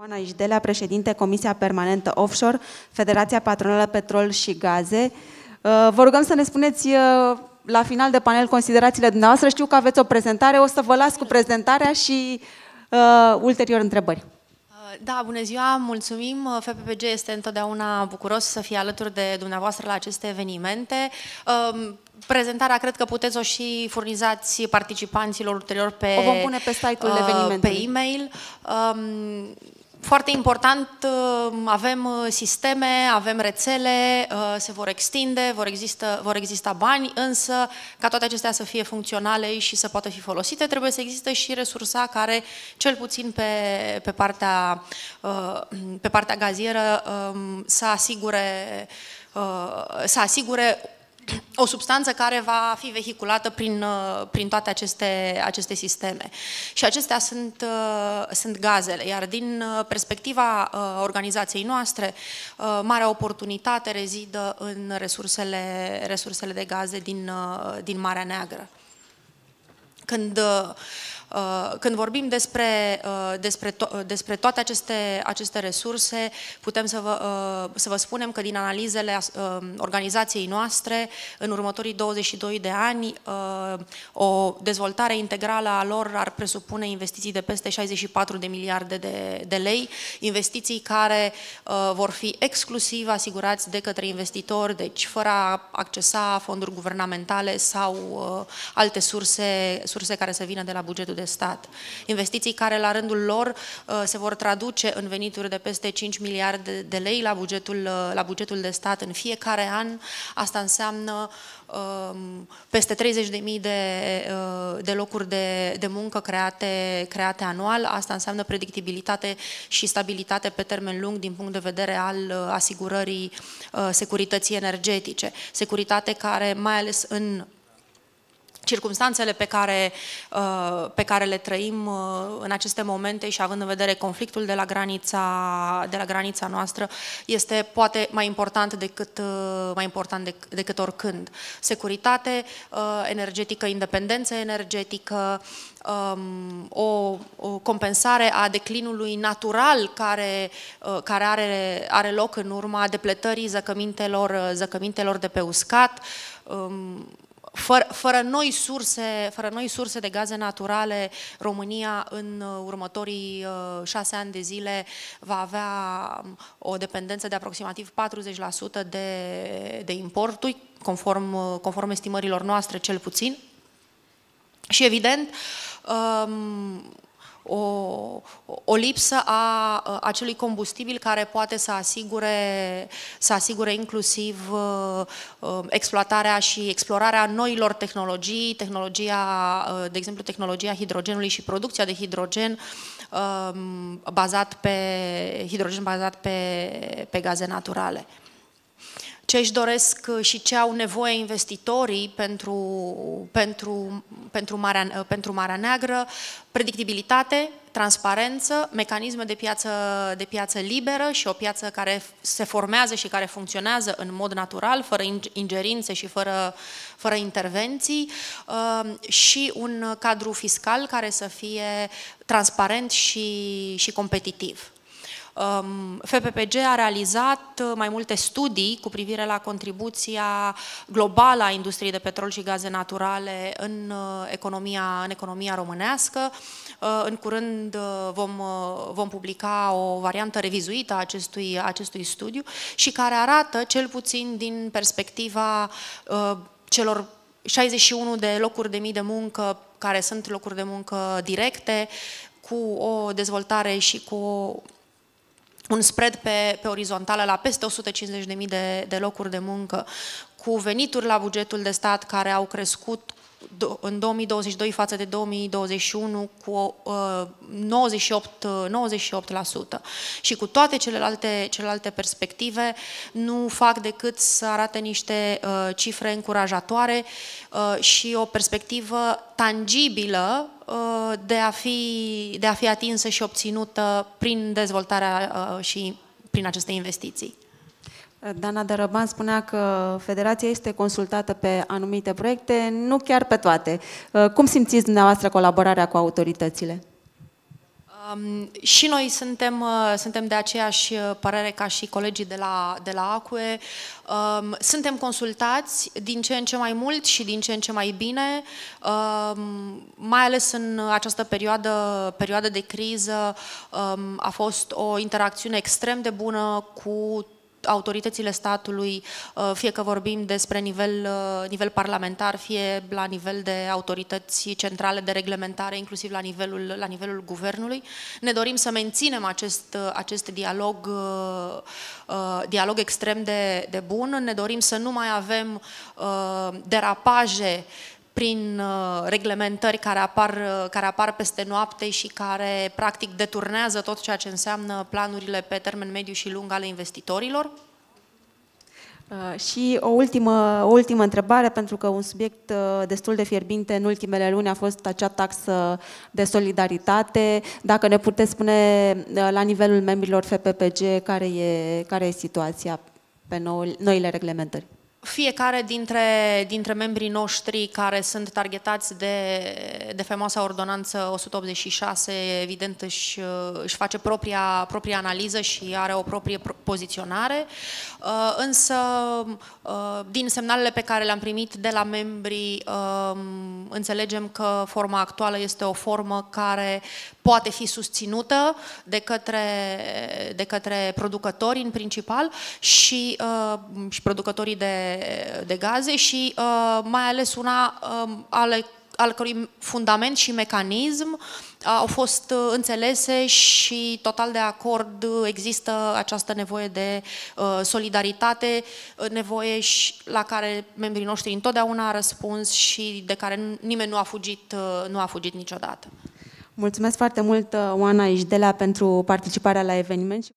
Oana Ișdelea, președinte Comisia Permanentă Offshore, Federația Patronală Petrol și Gaze. Uh, vă rugăm să ne spuneți uh, la final de panel considerațiile dumneavoastră. Știu că aveți o prezentare, o să vă las cu prezentarea și uh, ulterior întrebări. Uh, da, bună ziua, mulțumim. FPPG este întotdeauna bucuros să fie alături de dumneavoastră la aceste evenimente. Prezentarea cred că puteți o și furnizați participanților ulterior pe, o vom pune pe site-ul evenimentului. pe e-mail. Um, foarte important, uh, avem uh, sisteme, avem rețele, uh, se vor extinde, vor, exista, vor exista bani, însă ca toate acestea să fie funcționale și să poată fi folosite, trebuie să existe și resursa care, cel puțin pe, pe, partea, pe partea gazieră, um, să asigure, să asigure o substanță care va fi vehiculată prin, uh, prin toate aceste, aceste sisteme. Și acestea sunt, uh, sunt gazele, iar din uh, perspectiva organizației noastre, marea oportunitate rezidă în resursele, resursele de gaze din, din Marea Neagră. Când uh, Uh, când vorbim despre, uh, despre, to- uh, despre toate aceste, aceste resurse, putem să vă, să vă spunem că din analizele organizației noastre, în următorii 22 de ani, o dezvoltare integrală a lor ar presupune investiții de peste 64 de miliarde de, de lei, investiții care vor fi exclusiv asigurați de către investitori, deci fără a accesa fonduri guvernamentale sau alte surse, surse care să vină de la bugetul de stat. Investiții care la rândul lor uh, se vor traduce în venituri de peste 5 miliarde de lei la bugetul, uh, la bugetul de stat în fiecare an. Asta înseamnă um, peste 30.000 de, uh, de locuri de, de muncă create, create anual. Asta înseamnă predictibilitate și stabilitate pe termen lung din punct de vedere al asigurării securității energetice. Securitate care, mai ales în circumstanțele pe care, uh, pe care le trăim uh, în aceste momente și având în vedere conflictul de la granița, de la granița noastră, este poate mai important decât, uh, mai important decât oricând. Securitate energetică, independență energetică, um, o, o compensare a declinului natural care, care are, are loc în urma depletării zăcămintelor, zăcămintelor de pe uscat, um, fără, fără, noi surse, fără noi surse de gaze naturale, România în uh, următorii uh, șase ani de zile va avea um, o dependență de aproximativ 40% de, de importuri, conform, uh, conform estimărilor noastre cel puțin. Și evident, um, o, o lipsă a acelui combustibil care poate să asigure, să asigure inclusiv uh, uh, exploatarea și explorarea noilor tehnologii, tehnologia, uh, de exemplu, tehnologia hidrogenului și producția de hidrogen um, bazat pe hidrogen bazat pe, pe gaze naturale ce își doresc uh, și ce au nevoie investitorii pentru, pentru, pentru, Marea, uh, pentru Marea Neagră, predictibilitate, transparență, mecanisme de piață, de piață liberă și o piață care se formează și care funcționează în mod natural, fără ingerințe și fără, fără intervenții uh, și un cadru fiscal care să fie transparent și, și competitiv. Um, FPPG a realizat uh, mai multe studii cu privire la contribuția globală a industriei de petrol și gaze naturale în uh, economia, în economia românească. Uh, în curând vom, vom publica o variantă revizuită a acestui, acestui studiu și care arată, cel puțin din perspectiva celor 61 de locuri de mii de muncă care sunt locuri de muncă directe, cu o dezvoltare și cu o un spread pe, pe orizontală la peste 150.000 de, de locuri de muncă, cu venituri la bugetul de stat care au crescut în 2022 față de 2021 cu 98, uh, 98% uh, și cu toate celelalte, celelalte perspective nu fac decât să arate niște uh, cifre încurajatoare și o perspectivă tangibilă de a fi, de a fi atinsă și obținută prin dezvoltarea și prin aceste investiții. Dana Dărăban spunea că federația este consultată pe anumite proiecte, nu chiar pe toate. Uh, cum simțiți dumneavoastră colaborarea cu autoritățile? Um, și noi suntem, uh, suntem de aceeași uh, părere ca și colegii de la, de la ACUE. Um, suntem consultați din ce în ce mai mult și din ce în ce mai bine, um, mai ales în această perioadă, perioadă de criză. Um, a fost o interacțiune extrem de bună cu autoritățile statului, uh, fie că vorbim despre nivel, uh, nivel parlamentar, fie la nivel de autorități centrale de reglementare, inclusiv la nivelul, la nivelul guvernului. Ne dorim să menținem acest, uh, acest dialog, dialog extrem de, de bun, ne dorim să nu mai avem derapaje prin uh, reglementări care apar, uh, care apar peste noapte și care practic deturnează tot ceea ce înseamnă planurile pe termen mediu și lung ale investitorilor? Uh, și o ultimă, o ultimă întrebare, pentru că un subiect destul de fierbinte în ultimele luni a fost acea taxă de solidaritate. Dacă ne puteți spune la nivelul membrilor FPPG care e, care e situația pe noile reglementări? Fiecare dintre, dintre membrii noștri care sunt targetați de, de faimoasa ordonanță 186, evident își, își face propria, propria analiză și are o proprie poziționare, uh, însă uh, din semnalele pe care le-am primit de la membrii um, înțelegem că forma actuală este o formă care poate fi susținută de către, de către producători în principal și, uh, și producătorii de de, gaze și uh, mai ales una uh, ale al cărui fundament și mecanism uh, au fost uh, înțelese și total de acord uh, există această nevoie de solidaritate, nevoie și la care membrii noștri întotdeauna a răspuns și de care nimeni nu a fugit, nu a fugit niciodată. Mulțumesc foarte mult, Oana Ișdelea, pentru participarea la eveniment.